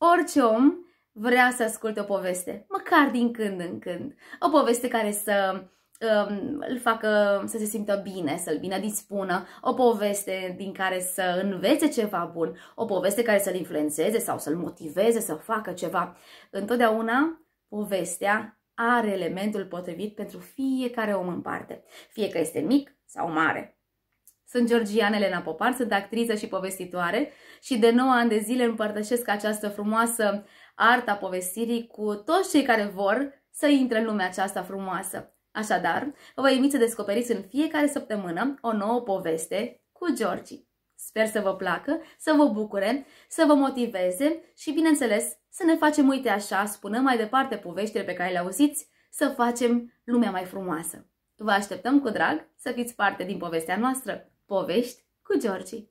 orice om vrea să asculte o poveste, măcar din când în când. O poveste care să um, îl facă să se simtă bine, să-l bine dispună, o poveste din care să învețe ceva bun, o poveste care să-l influențeze sau să-l motiveze să facă ceva. Întotdeauna povestea are elementul potrivit pentru fiecare om în parte, fie că este mic sau mare. Sunt Georgiana Elena Popar, sunt actriță și povestitoare și de 9 ani de zile împărtășesc această frumoasă arta povestirii cu toți cei care vor să intre în lumea aceasta frumoasă. Așadar, vă invit să descoperiți în fiecare săptămână o nouă poveste cu Georgi. Sper să vă placă, să vă bucure, să vă motiveze și, bineînțeles, să ne facem, uite așa, spunem mai departe poveștile pe care le auziți, să facem lumea mai frumoasă. Vă așteptăm cu drag să fiți parte din povestea noastră povești cu Georgi.